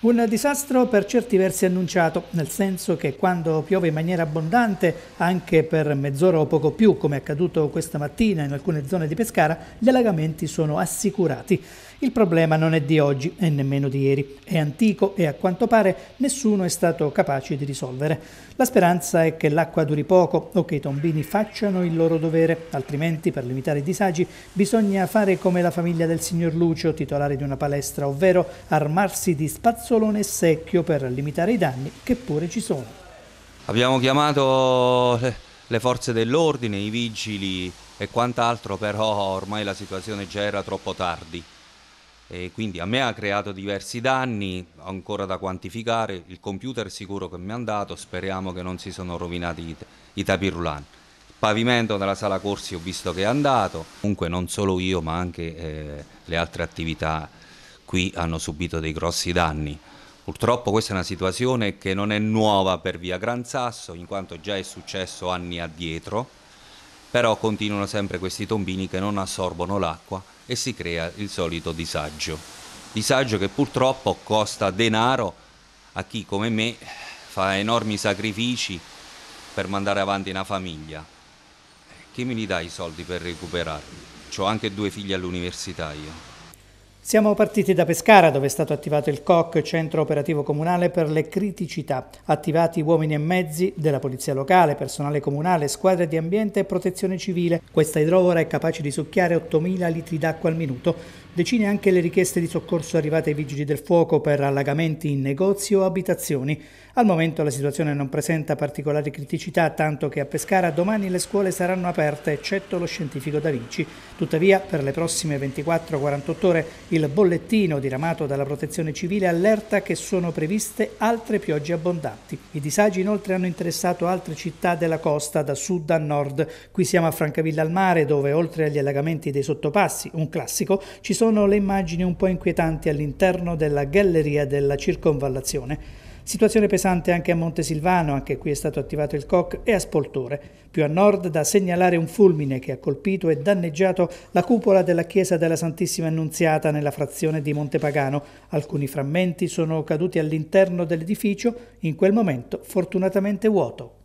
Un disastro per certi versi annunciato, nel senso che quando piove in maniera abbondante, anche per mezz'ora o poco più, come è accaduto questa mattina in alcune zone di Pescara, gli allagamenti sono assicurati. Il problema non è di oggi e nemmeno di ieri, è antico e a quanto pare nessuno è stato capace di risolvere. La speranza è che l'acqua duri poco o che i tombini facciano il loro dovere, altrimenti per limitare i disagi bisogna fare come la famiglia del signor Lucio, titolare di una palestra, ovvero armarsi di spazzolone e secchio per limitare i danni che pure ci sono. Abbiamo chiamato eh, le forze dell'ordine, i vigili e quant'altro, però ormai la situazione già era troppo tardi. E quindi a me ha creato diversi danni, ancora da quantificare, il computer sicuro che mi è andato speriamo che non si sono rovinati i, i tapirulani. Il pavimento della sala corsi ho visto che è andato, comunque non solo io ma anche eh, le altre attività qui hanno subito dei grossi danni. Purtroppo questa è una situazione che non è nuova per via Gran Sasso, in quanto già è successo anni addietro, però continuano sempre questi tombini che non assorbono l'acqua e si crea il solito disagio. Disagio che purtroppo costa denaro a chi come me fa enormi sacrifici per mandare avanti una famiglia. Chi mi li dà i soldi per recuperarli? Ho anche due figli all'università io. Siamo partiti da Pescara, dove è stato attivato il COC, Centro Operativo Comunale per le Criticità. Attivati uomini e mezzi della Polizia Locale, personale comunale, squadre di ambiente e protezione civile. Questa idrovora è capace di succhiare 8.000 litri d'acqua al minuto. Decine anche le richieste di soccorso arrivate ai Vigili del Fuoco per allagamenti in negozi o abitazioni. Al momento la situazione non presenta particolari criticità, tanto che a Pescara domani le scuole saranno aperte, eccetto lo scientifico Da Vinci. Tuttavia, per le prossime 24-48 ore il il bollettino diramato dalla Protezione Civile allerta che sono previste altre piogge abbondanti. I disagi inoltre hanno interessato altre città della costa da sud a nord. Qui siamo a Francavilla al mare dove oltre agli allagamenti dei sottopassi, un classico, ci sono le immagini un po' inquietanti all'interno della galleria della circonvallazione. Situazione pesante anche a Montesilvano, anche qui è stato attivato il COC, e a Spoltore. Più a nord da segnalare un fulmine che ha colpito e danneggiato la cupola della chiesa della Santissima Annunziata nella frazione di Montepagano. Alcuni frammenti sono caduti all'interno dell'edificio, in quel momento fortunatamente vuoto.